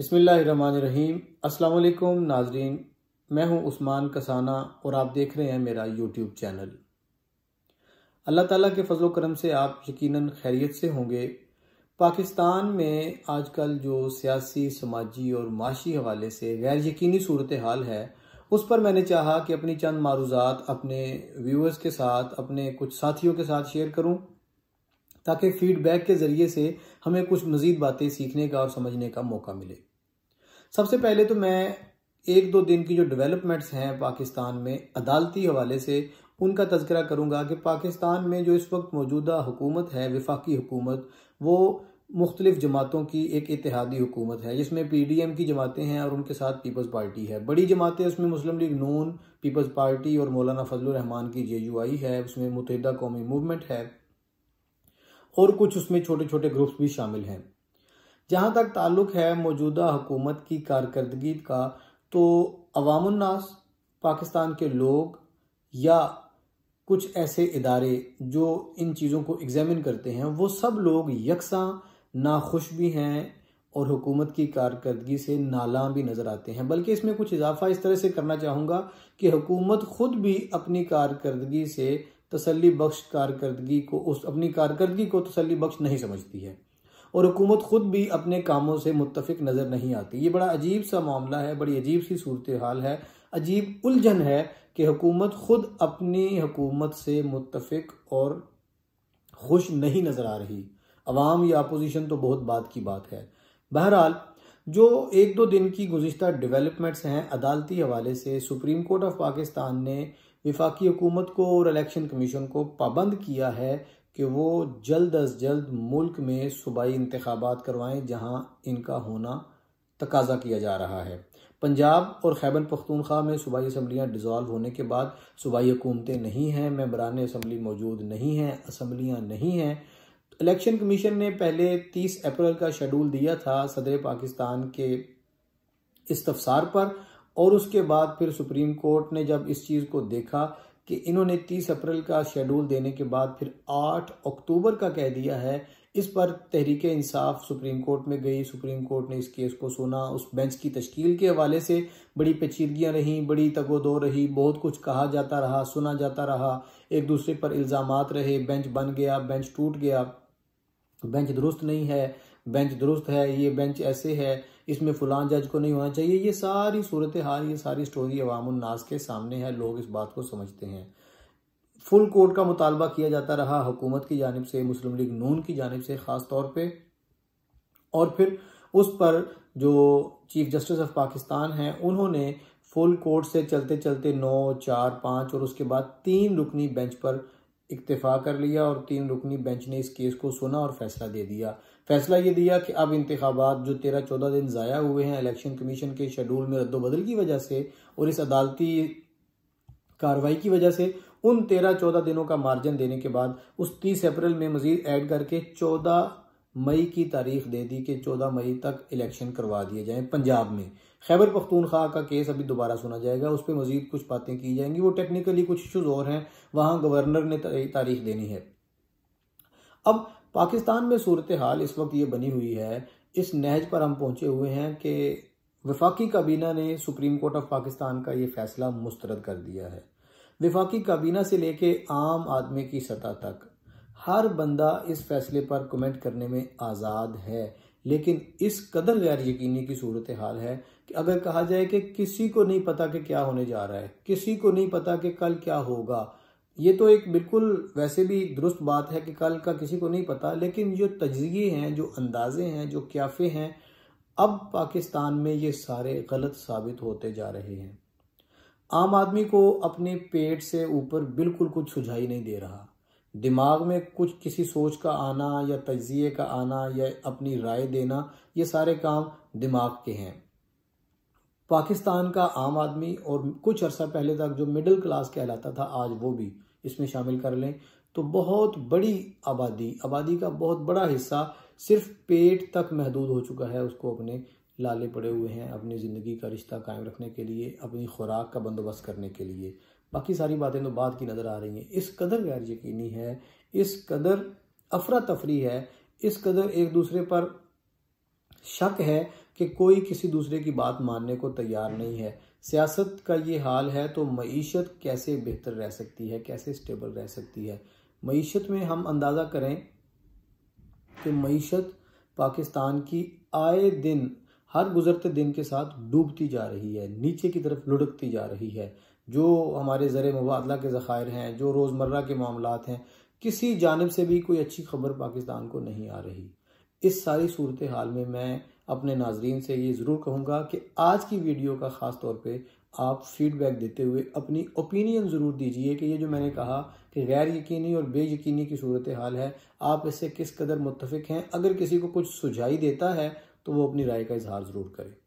बसमीम् अल्लाम नाजरीन मैं हूं उस्मान कसाना और आप देख रहे हैं मेरा यूट्यूब चैनल अल्लाह ताला के फजल करम से आप यकीनन खैरियत से होंगे पाकिस्तान में आजकल जो सियासी समाजी और माशी हवाले से गैर यकीनी सूरत हाल है उस पर मैंने चाहा कि अपनी चंद मारूजात अपने व्यूअर्स के साथ अपने कुछ साथियों के साथ शेयर करूँ ताकि फीडबैक के ज़रिए से हमें कुछ मज़ीद बातें सीखने का और समझने का मौका मिले सबसे पहले तो मैं एक दो दिन की जो डेवलपमेंट्स हैं पाकिस्तान में अदालती हवाले से उनका तस्करा करूँगा कि पाकिस्तान में जो इस वक्त मौजूदा हुकूमत है विफाकी हुकूमत वो मुख्तलिफ जमातों की एक इतिहादी हुकूमत है जिसमें पी डी एम की जमातें हैं और उनके साथ पीपल्स पार्टी है बड़ी जमातें उसमें मुस्लिम लीग नून पीपल्स पार्टी और मौलाना फजल रहमान की जे यू आई है उसमें मुतहदा कौमी मूवमेंट है और कुछ उसमें छोटे छोटे ग्रुप्स भी शामिल हैं जहाँ तक ताल्लुक है मौजूदा हुकूमत की कारकर्दगी का तो अवामनास पाकिस्तान के लोग या कुछ ऐसे इदारे जो इन चीज़ों को एग्ज़ामिन करते हैं वो सब लोग यकसा नाखुश भी हैं और हुकूमत की कारकर्दगी से नालां भी नज़र आते हैं बल्कि इसमें कुछ इजाफा इस तरह से करना चाहूँगा कि हुकूमत ख़ुद भी अपनी कारकर्दगी से तसली बख्श कारकर्दगी को उस अपनी कारकर्दगी को तसली बख्श नहीं समझती है और हुकूमत ख़ुद भी अपने कामों से मुतफिक नज़र नहीं आती ये बड़ा अजीब सा मामला है बड़ी अजीब सी सूरत हाल है अजीब उलझन है कि हुकूमत ख़ुद अपनी हुकूमत से मुतफिक और खुश नहीं नज़र आ रही आवाम या अपोजिशन तो बहुत बात की बात है बहरहाल जो एक दो दिन की गुज्तर डिवेलपमेंट्स हैं अदालती हवाले से सुप्रीम कोर्ट ऑफ पाकिस्तान ने विफाकी हुकूमत को और इलेक्शन कमीशन को पाबंद किया है कि वो जल्द अज जल्द मुल्क में सूबाई इंतबात करवाएं जहां इनका होना तकाजा किया जा रहा है पंजाब और खैबर पख्तूनख्वा में सूबाई असम्बलियाँ डिजॉल्व होने के बाद सूबाई हुकूमतें नहीं हैं मम्बरान असम्बली मौजूद नहीं हैं असम्बलियाँ नहीं हैं इलेक्शन कमीशन ने पहले 30 अप्रैल का शेड्यूल दिया था सदर पाकिस्तान के इस तफसार पर और उसके बाद फिर सुप्रीम कोर्ट ने जब इस चीज़ को देखा कि इन्होंने 30 अप्रैल का शेड्यूल देने के बाद फिर 8 अक्टूबर का कह दिया है इस पर तहरीक इंसाफ सुप्रीम कोर्ट में गई सुप्रीम कोर्ट ने इस केस को सुना उस बेंच की तश्कील के हवाले से बड़ी पेचीदगियाँ रहीं बड़ी तगोदो रही बहुत कुछ कहा जाता रहा सुना जाता रहा एक दूसरे पर इल्ज़ाम रहे बेंच बन गया बेंच टूट गया बेंच दुरुस्त नहीं है बेंच दुरुस्त है ये बेंच ऐसे है इसमें फ़लां जज को नहीं होना चाहिए ये सारी सूरत हाल ये सारी स्टोरी अवामनास के सामने है लोग इस बात को समझते हैं फुल कोर्ट का मुतालबा किया जाता रहा हुकूमत की जानब से मुस्लिम लीग नून की जानब से ख़ास तौर पर और फिर उस पर जो चीफ जस्टिस ऑफ पाकिस्तान हैं उन्होंने फुल कोर्ट से चलते चलते नौ चार पाँच और उसके बाद तीन रुकनी बेंच पर इतफा कर लिया और तीन रुकनी बेंच ने इस केस को सुना और फैसला दे दिया फैसला ये दिया कि अब इंतबात जो तेरह चौदह दिन ज़ाया हुए हैं इलेक्शन कमीशन के शेड्यूल में रद्दबदल की वजह से और इस अदालती कार्रवाई की वजह से उन तेरह चौदह दिनों का मार्जिन देने के बाद उस तीस अप्रैल में मजीद ऐड करके चौदह मई की तारीख दे दी कि चौदह मई तक इलेक्शन करवा दिए जाए पंजाब में खैबर पख्तूनख्वा का केस अभी दोबारा सुना जाएगा उस पर मजीद कुछ बातें की जाएंगी वो टेक्निकली कुछ इशूज़ और हैं वहाँ गवर्नर ने तारीख देनी है अब पाकिस्तान में सूरत हाल इस वक्त ये बनी हुई है इस नहज पर हम पहुंचे हुए हैं कि वफाकी काबीना ने सुप्रीम कोर्ट ऑफ पाकिस्तान का ये फैसला मुस्तरद कर दिया है वफाकी काबीना से लेके आम आदमी की सतह तक हर बंदा इस फैसले पर कमेंट करने में आज़ाद है लेकिन इस कदर गैर यकीनी की सूरत हाल है कि अगर कहा जाए कि किसी को नहीं पता कि क्या होने जा रहा है किसी को नहीं पता कि कल क्या होगा ये तो एक बिल्कुल वैसे भी दुरुस्त बात है कि कल का किसी को नहीं पता लेकिन जो तजिए हैं जो अंदाजे हैं जो क्याफे हैं अब पाकिस्तान में ये सारे गलत साबित होते जा रहे हैं आम आदमी को अपने पेट से ऊपर बिल्कुल कुछ सुझाई नहीं दे रहा दिमाग में कुछ किसी सोच का आना या तजिए का आना या अपनी राय देना ये सारे काम दिमाग के हैं पाकिस्तान का आम आदमी और कुछ अरसा पहले तक जो मिडिल क्लास कहलाता था आज वो भी इसमें शामिल कर लें तो बहुत बड़ी आबादी आबादी का बहुत बड़ा हिस्सा सिर्फ पेट तक महदूद हो चुका है उसको अपने लाले पड़े हुए हैं अपनी ज़िंदगी का रिश्ता कायम रखने के लिए अपनी खुराक का बंदोबस्त करने के लिए बाकी सारी बातें तो बाद की नज़र आ रही हैं इस कदर गैर यकीनी है इस कदर अफरा तफरी है इस कदर एक दूसरे पर शक है कि कोई किसी दूसरे की बात मानने को तैयार नहीं है सियासत का ये हाल है तो मीशत कैसे बेहतर रह सकती है कैसे स्टेबल रह सकती है मीशत में हम अंदाज़ा करें कि मीशत पाकिस्तान की आए दिन हर गुजरते दिन के साथ डूबती जा रही है नीचे की तरफ लुढ़कती जा रही है जो हमारे ज़र मुबादला के ज़खायर हैं जो रोज़मर्रा के मामला हैं किसी जानब से भी कोई अच्छी खबर पाकिस्तान को नहीं आ रही इस सारी सूरत हाल में मैं अपने नाजरीन से ये ज़रूर कहूँगा कि आज की वीडियो का ख़ास तौर पर आप फीडबैक देते हुए अपनी ओपिनियन ज़रूर दीजिए कि ये जो मैंने कहा कि गैर यकीनी और बेयकीनी की सूरत हाल है आप इससे किस कदर मुतफिक हैं अगर किसी को कुछ सुझाई देता है तो वो अपनी राय का इजहार ज़रूर करें